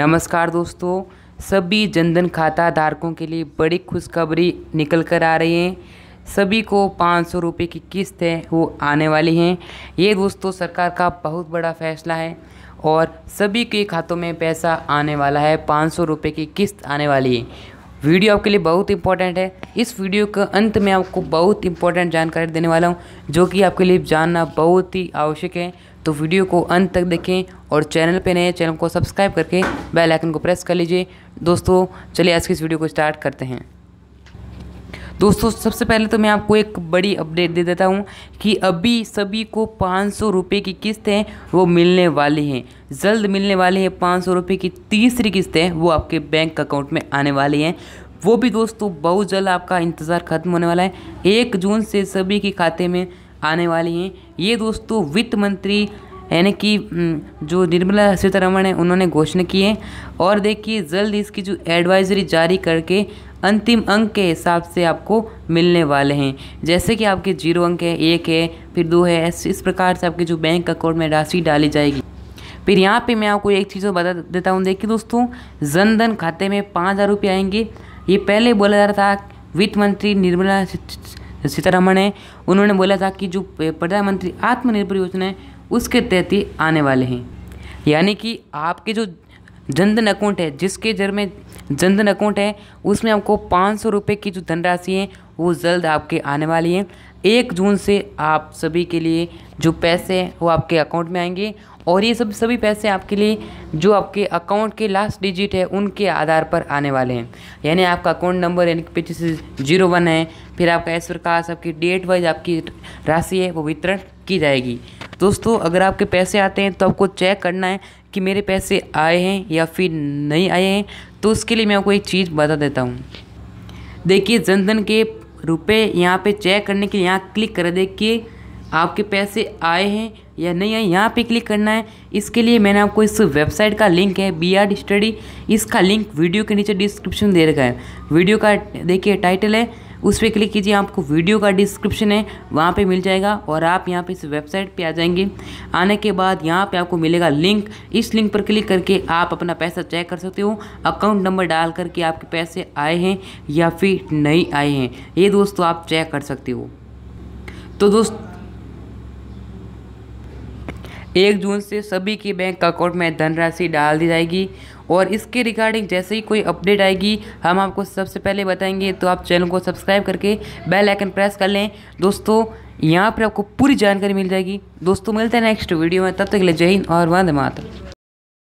नमस्कार दोस्तों सभी जनधन खाता धारकों के लिए बड़ी खुशखबरी निकल कर आ रही है सभी को पाँच सौ रुपये की किस्त है वो आने वाली है ये दोस्तों सरकार का बहुत बड़ा फैसला है और सभी के खातों में पैसा आने वाला है पाँच सौ रुपये की किस्त आने वाली है वीडियो आपके लिए बहुत इंपॉर्टेंट है इस वीडियो के अंत में आपको बहुत इंपॉर्टेंट जानकारी देने वाला हूँ जो कि आपके लिए जानना बहुत ही आवश्यक है तो वीडियो को अंत तक देखें और चैनल पे नए चैनल को सब्सक्राइब करके बेल आइकन को प्रेस कर लीजिए दोस्तों चलिए आज की इस वीडियो को स्टार्ट करते हैं दोस्तों सबसे पहले तो मैं आपको एक बड़ी अपडेट दे देता हूँ कि अभी सभी को पाँच सौ रुपये की किस्त है वो मिलने वाली हैं जल्द मिलने वाली है पाँच सौ रुपये की तीसरी किस्त है वो आपके बैंक अकाउंट में आने वाली हैं वो भी दोस्तों बहुत जल्द आपका इंतज़ार खत्म होने वाला है एक जून से सभी के खाते में आने वाली हैं ये दोस्तों वित्त मंत्री यानी कि जो निर्मला सीतारमण है उन्होंने घोषणा की है और देखिए जल्द इसकी जो एडवाइजरी जारी करके अंतिम अंक के हिसाब से आपको मिलने वाले हैं जैसे कि आपके जीरो अंक है एक है फिर दो है इस प्रकार से आपके जो बैंक अकाउंट में राशि डाली जाएगी फिर यहाँ पे मैं आपको एक चीज़ बता देता हूँ देखिए दोस्तों जन धन खाते में पाँच हज़ार रुपये आएंगे ये पहले बोला जा रहा था वित्त मंत्री निर्मला सीतारमण है उन्होंने बोला था कि जो प्रधानमंत्री आत्मनिर्भर योजना है उसके तहत ही आने वाले हैं यानी कि आपके जो जनधन अकाउंट है जिसके जर में जनधन अकाउंट है उसमें आपको पाँच सौ रुपये की जो धनराशि है वो जल्द आपके आने वाली है एक जून से आप सभी के लिए जो पैसे हैं वो आपके अकाउंट में आएंगे और ये सब सभी पैसे आपके लिए जो आपके अकाउंट के लास्ट डिजिट है उनके आधार पर आने वाले हैं यानी आपका अकाउंट नंबर यानी कि से जीरो वन है फिर आपका इस प्रकार आपकी डेट वाइज आपकी राशि है वो वितरण की जाएगी दोस्तों अगर आपके पैसे आते हैं तो आपको चेक करना है कि मेरे पैसे आए हैं या फिर नहीं आए हैं तो उसके लिए मैं आपको एक चीज़ बता देता हूँ देखिए जनधन के रुपए यहाँ पे चेक करने के लिए यहाँ क्लिक कर देखिए आपके पैसे आए हैं या नहीं आए यहाँ पे क्लिक करना है इसके लिए मैंने आपको इस वेबसाइट का लिंक है बी आर स्टडी इसका लिंक वीडियो के नीचे डिस्क्रिप्शन दे रखा है वीडियो का देखिए टाइटल है उस पर क्लिक कीजिए आपको वीडियो का डिस्क्रिप्शन है वहाँ पे मिल जाएगा और आप यहाँ पे इस वेबसाइट पे आ जाएंगे आने के बाद यहाँ पे आपको मिलेगा लिंक इस लिंक पर क्लिक करके आप अपना पैसा चेक कर सकते हो अकाउंट नंबर डाल करके आपके पैसे आए हैं या फिर नहीं आए हैं ये दोस्तों आप चेक कर सकते हो तो दोस्त एक जून से सभी के बैंक अकाउंट में धनराशि डाल दी जाएगी और इसके रिगार्डिंग जैसे ही कोई अपडेट आएगी हम आपको सबसे पहले बताएंगे तो आप चैनल को सब्सक्राइब करके बेल आइकन प्रेस कर लें दोस्तों यहाँ पर आपको पूरी जानकारी मिल जाएगी दोस्तों मिलते हैं नेक्स्ट वीडियो में तब तक के ले जय हिंद और वंदे मातरम